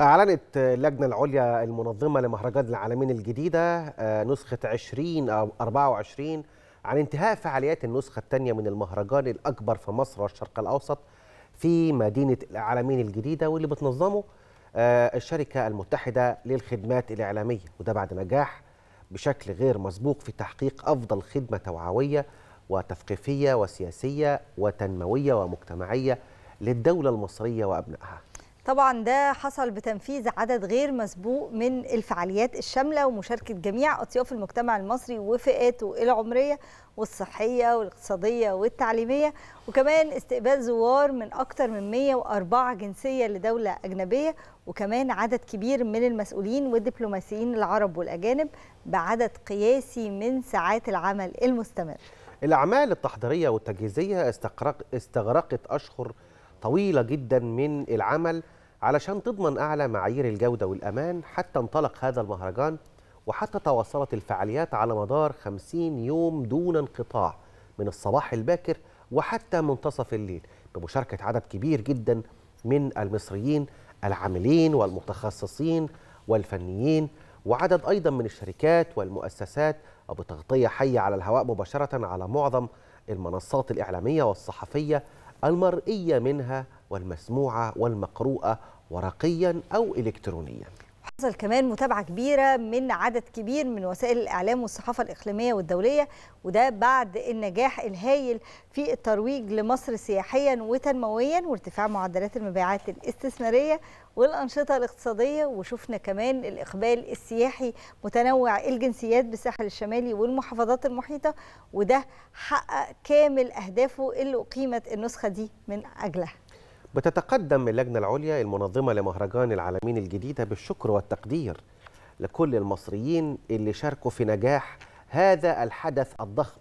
أعلنت اللجنة العليا المنظمة لمهرجان العالمين الجديدة آه، نسخة 20 أو 24 عن انتهاء فعاليات النسخة الثانية من المهرجان الأكبر في مصر والشرق الأوسط في مدينة العالمين الجديدة واللي بتنظمه آه، الشركة المتحدة للخدمات الإعلامية وده بعد نجاح بشكل غير مسبوق في تحقيق أفضل خدمة توعوية وتثقيفية وسياسية وتنموية ومجتمعية للدولة المصرية وأبنائها طبعا ده حصل بتنفيذ عدد غير مسبوق من الفعاليات الشامله ومشاركه جميع اطياف المجتمع المصري وفئاته العمريه والصحيه والاقتصاديه والتعليميه وكمان استقبال زوار من اكثر من 104 جنسيه لدوله اجنبيه وكمان عدد كبير من المسؤولين والدبلوماسيين العرب والاجانب بعدد قياسي من ساعات العمل المستمر. الاعمال التحضيريه والتجهيزيه استغرقت اشهر طويله جدا من العمل علشان تضمن أعلى معايير الجودة والأمان حتى انطلق هذا المهرجان وحتى تواصلت الفعاليات على مدار 50 يوم دون انقطاع من الصباح الباكر وحتى منتصف الليل بمشاركة عدد كبير جدا من المصريين العاملين والمتخصصين والفنيين وعدد أيضا من الشركات والمؤسسات وبتغطية حية على الهواء مباشرة على معظم المنصات الإعلامية والصحفية المرئية منها والمسموعة والمقروءة ورقيا أو إلكترونيا حصل كمان متابعة كبيرة من عدد كبير من وسائل الإعلام والصحافة الإقليمية والدولية وده بعد النجاح الهائل في الترويج لمصر سياحيا وتنمويا وارتفاع معدلات المبيعات الاستثمارية والأنشطة الاقتصادية وشفنا كمان الإقبال السياحي متنوع الجنسيات بالساحل الشمالي والمحافظات المحيطة وده حقق كامل أهدافه اللي أقيمت النسخة دي من أجلها بتتقدم اللجنة العليا المنظمة لمهرجان العالمين الجديدة بالشكر والتقدير لكل المصريين اللي شاركوا في نجاح هذا الحدث الضخم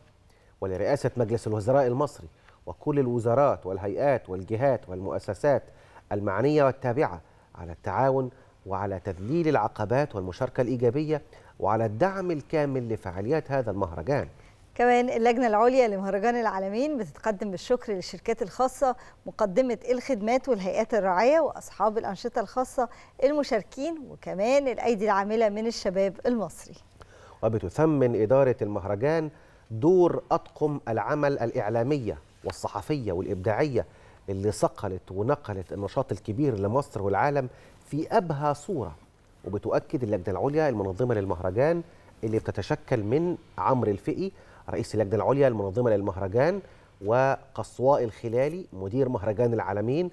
ولرئاسة مجلس الوزراء المصري وكل الوزارات والهيئات والجهات والمؤسسات المعنية والتابعة على التعاون وعلى تذليل العقبات والمشاركة الإيجابية وعلى الدعم الكامل لفعاليات هذا المهرجان كمان اللجنة العليا لمهرجان العالمين بتتقدم بالشكر للشركات الخاصة مقدمة الخدمات والهيئات الرعاية وأصحاب الأنشطة الخاصة المشاركين وكمان الأيدي العاملة من الشباب المصري وبتثمن إدارة المهرجان دور أطقم العمل الإعلامية والصحفية والإبداعية اللي صقلت ونقلت النشاط الكبير لمصر والعالم في أبهى صورة وبتؤكد اللجنة العليا المنظمة للمهرجان اللي بتتشكل من عمرو الفقي رئيس اللجنه العليا المنظمه للمهرجان وقصواء الخلالي مدير مهرجان العالمين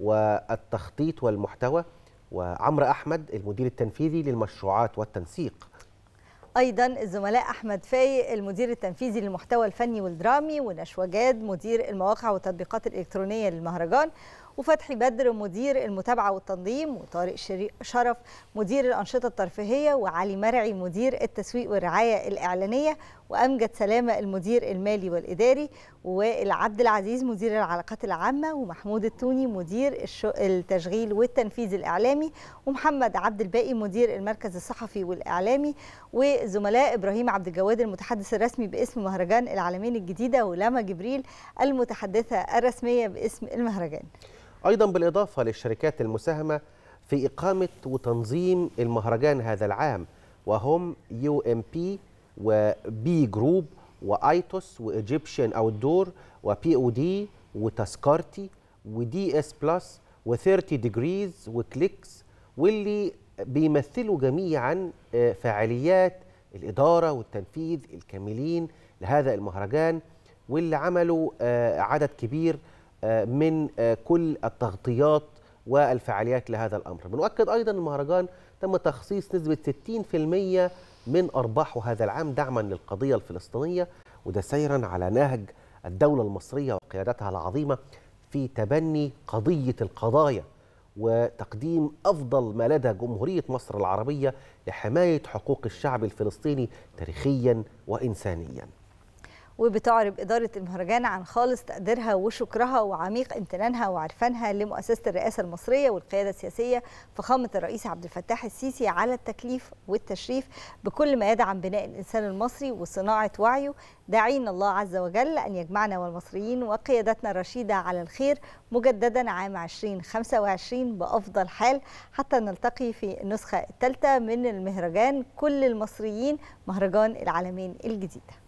والتخطيط والمحتوى وعمرو احمد المدير التنفيذي للمشروعات والتنسيق ايضا الزملاء احمد فايق المدير التنفيذي للمحتوى الفني والدرامي ونشوى جاد مدير المواقع والتطبيقات الالكترونيه للمهرجان وفتحي بدر مدير المتابعه والتنظيم وطارق شرف مدير الانشطه الترفيهيه وعلي مرعي مدير التسويق والرعايه الاعلانيه وأمجد سلامة المدير المالي والإداري عبد العزيز مدير العلاقات العامة ومحمود التوني مدير التشغيل والتنفيذ الإعلامي ومحمد عبد الباقي مدير المركز الصحفي والإعلامي وزملاء إبراهيم عبد الجواد المتحدث الرسمي باسم مهرجان العالمين الجديدة ولما جبريل المتحدثة الرسمية باسم المهرجان أيضا بالإضافة للشركات المساهمة في إقامة وتنظيم المهرجان هذا العام وهم يو ام بي وبي جروب وايتوس وايجيبشن اوت دور وبي او دي وتذكرتي ودي اس بلس و30 ديجريز وكليكس واللي بيمثلوا جميعا آه، فعاليات الاداره والتنفيذ الكاملين لهذا المهرجان واللي عملوا آه، عدد كبير آه، من كل التغطيات والفعاليات لهذا الامر بنؤكد ايضا المهرجان تم تخصيص نسبه 60% من أرباحه هذا العام دعما للقضية الفلسطينية وده سيرا على نهج الدولة المصرية وقيادتها العظيمة في تبني قضية القضايا وتقديم أفضل ما لدى جمهورية مصر العربية لحماية حقوق الشعب الفلسطيني تاريخيا وإنسانيا وبتعرب إدارة المهرجان عن خالص تقديرها وشكرها وعميق امتنانها وعرفانها لمؤسسة الرئاسة المصرية والقيادة السياسية فخامة الرئيس عبد الفتاح السيسي على التكليف والتشريف بكل ما يدعم بناء الإنسان المصري وصناعة وعيه داعين الله عز وجل أن يجمعنا والمصريين وقيادتنا الرشيدة على الخير مجددا عام 2025 بأفضل حال حتى نلتقي في النسخة الثالثة من المهرجان كل المصريين مهرجان العالمين الجديده